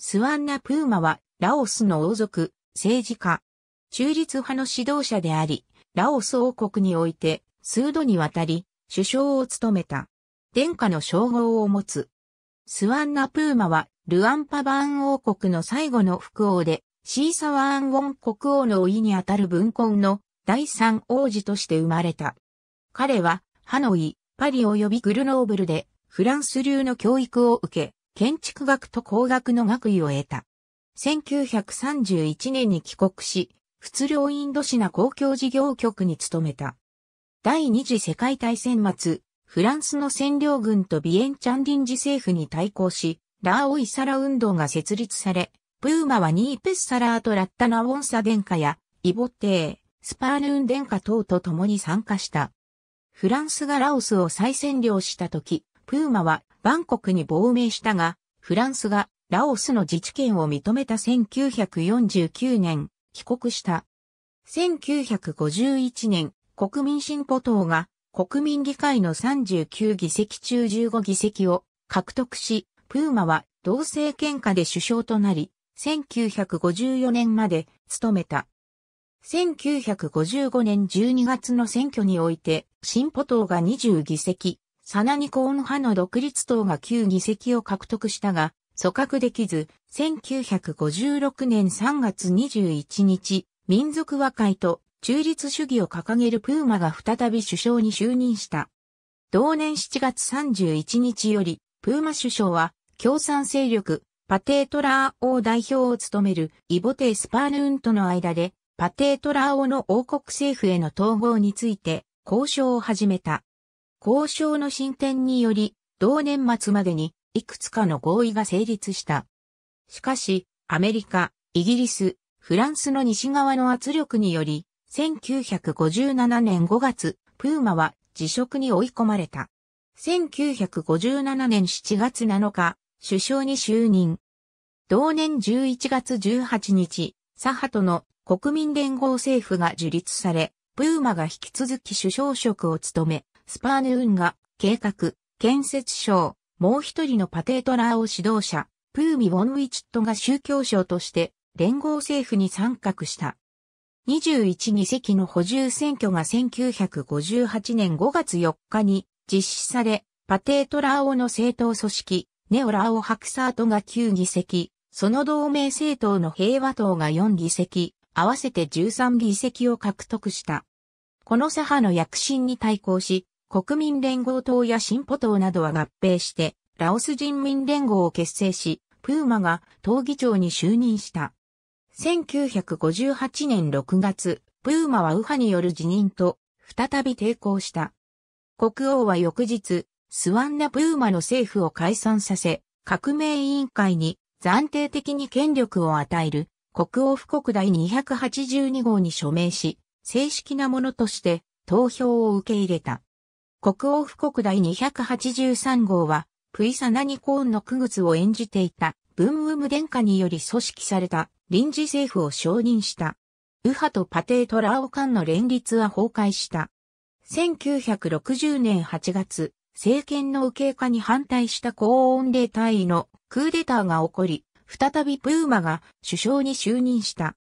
スワンナ・プーマは、ラオスの王族、政治家、中立派の指導者であり、ラオス王国において、数度にわたり、首相を務めた。殿下の称号を持つ。スワンナ・プーマは、ルアンパバーン王国の最後の副王で、シーサワーンゴン国王のいにあたる文婚の第三王子として生まれた。彼は、ハノイ、パリ及びグルノーブルで、フランス流の教育を受け、建築学と工学の学位を得た。1931年に帰国し、仏領インドシナ公共事業局に勤めた。第二次世界大戦末、フランスの占領軍とビエンチャン臨時政府に対抗し、ラーオイサラ運動が設立され、プーマはニーペッサラーとラッタナウォンサ殿下や、イボテー、スパーヌーン殿下等と共に参加した。フランスがラオスを再占領した時、プーマはバンコクに亡命したが、フランスがラオスの自治権を認めた1949年、帰国した。1951年、国民進歩党が国民議会の39議席中15議席を獲得し、プーマは同性喧嘩で首相となり、1954年まで務めた。1955年12月の選挙において、進歩党が20議席、サナニコーン派の独立党が旧議席を獲得したが、組閣できず、1956年3月21日、民族和解と中立主義を掲げるプーマが再び首相に就任した。同年7月31日より、プーマ首相は、共産勢力、パテートラー王代表を務めるイボテ・スパーヌーンとの間で、パテートラー王の王国政府への統合について交渉を始めた。交渉の進展により、同年末までにいくつかの合意が成立した。しかし、アメリカ、イギリス、フランスの西側の圧力により、1957年5月、プーマは辞職に追い込まれた。1957年7月7日、首相に就任。同年11月18日、サハとの国民連合政府が樹立され、プーマが引き続き首相職を務め、スパーヌ運河、計画、建設省、もう一人のパテートラーを指導者、プーミ・ウォンウィチットが宗教省として連合政府に参画した。21議席の補充選挙が1958年5月4日に実施され、パテートラーオの政党組織、ネオラーオ・ハクサートが9議席、その同盟政党の平和党が4議席、合わせて13議席を獲得した。この左派の躍進に対抗し、国民連合党や進歩党などは合併して、ラオス人民連合を結成し、プーマが党議長に就任した。1958年6月、プーマは右派による辞任と、再び抵抗した。国王は翌日、スワンナ・プーマの政府を解散させ、革命委員会に暫定的に権力を与える国王布告第282号に署名し、正式なものとして投票を受け入れた。国王府国第283号は、プイサナニコーンの区靴を演じていた、ブンウム殿下により組織された臨時政府を承認した。右派とパテートラオカンの連立は崩壊した。1960年8月、政権の右傾化に反対した高温令隊位のクーデターが起こり、再びプーマが首相に就任した。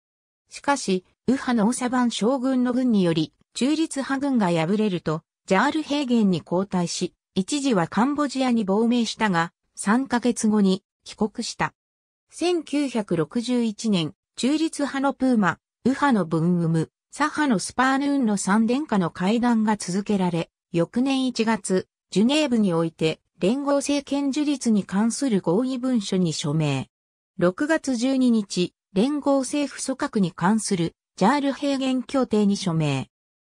しかし、右派のオサバン将軍の軍により、中立派軍が敗れると、ジャール平原に交代し、一時はカンボジアに亡命したが、3ヶ月後に帰国した。1961年、中立派のプーマ、右派のブンウム、左派のスパーヌーンの三殿下の会談が続けられ、翌年1月、ジュネーブにおいて、連合政権樹立に関する合意文書に署名。6月12日、連合政府組閣に関するジャール平原協定に署名。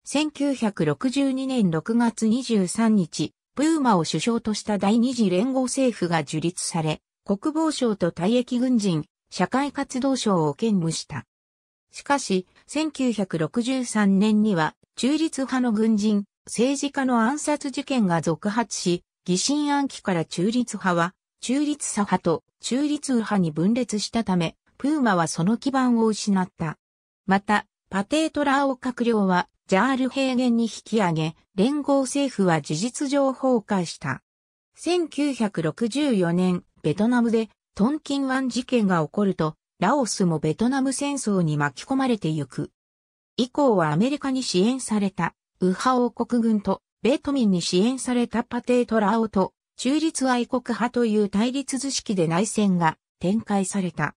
1962年6月23日、プーマを首相とした第二次連合政府が樹立され、国防省と退役軍人、社会活動省を兼務した。しかし、1963年には、中立派の軍人、政治家の暗殺事件が続発し、疑心暗鬼から中立派は、中立左派と中立右派に分裂したため、プーマはその基盤を失った。また、パテートラーオ閣僚はジャール平原に引き上げ、連合政府は事実上崩壊した。1964年、ベトナムでトンキン湾事件が起こると、ラオスもベトナム戦争に巻き込まれてゆく。以降はアメリカに支援された、右派王国軍と、ベトミンに支援されたパテートラオと、中立愛国派という対立図式で内戦が展開された。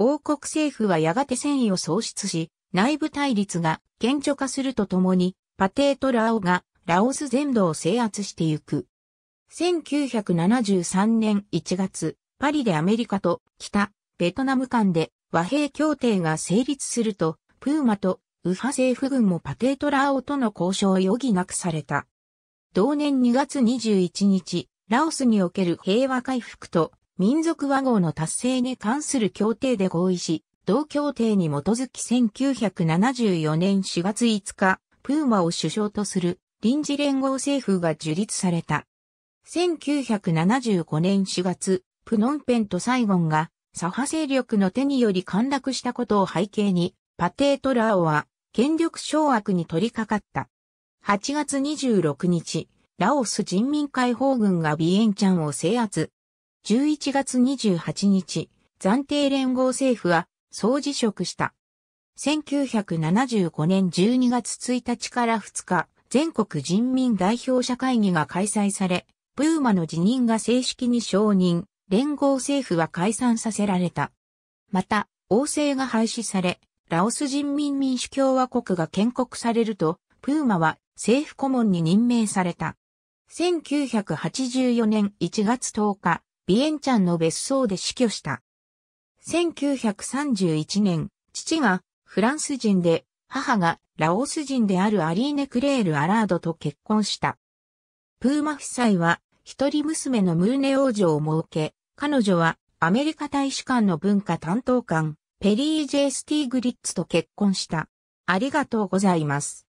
王国政府はやがて戦意を喪失し、内部対立が顕著化するとともに、パテート・ラオがラオス全土を制圧してゆく。1973年1月、パリでアメリカと北、ベトナム間で和平協定が成立すると、プーマと右派政府軍もパテート・ラオとの交渉を余儀なくされた。同年2月21日、ラオスにおける平和回復と民族和合の達成に関する協定で合意し、同協定に基づき1974年4月5日、プーマを首相とする臨時連合政府が樹立された。1975年4月、プノンペンとサイゴンが左派勢力の手により陥落したことを背景に、パテートラオは権力掌握に取り掛かった。8月26日、ラオス人民解放軍がビエンチャンを制圧。11月28日、暫定連合政府は総辞職した。1975年12月1日から2日、全国人民代表者会議が開催され、ブーマの辞任が正式に承認、連合政府は解散させられた。また、王政が廃止され、ラオス人民民主共和国が建国されると、プーマは政府顧問に任命された。1984年1月10日、ビエンチャンの別荘で死去した。1931年、父がフランス人で、母がラオス人であるアリーネ・クレール・アラードと結婚した。プーマ夫妻は、一人娘のムーネ王女を設け、彼女はアメリカ大使館の文化担当官、ペリー・ジェイ・スティーグリッツと結婚した。ありがとうございます。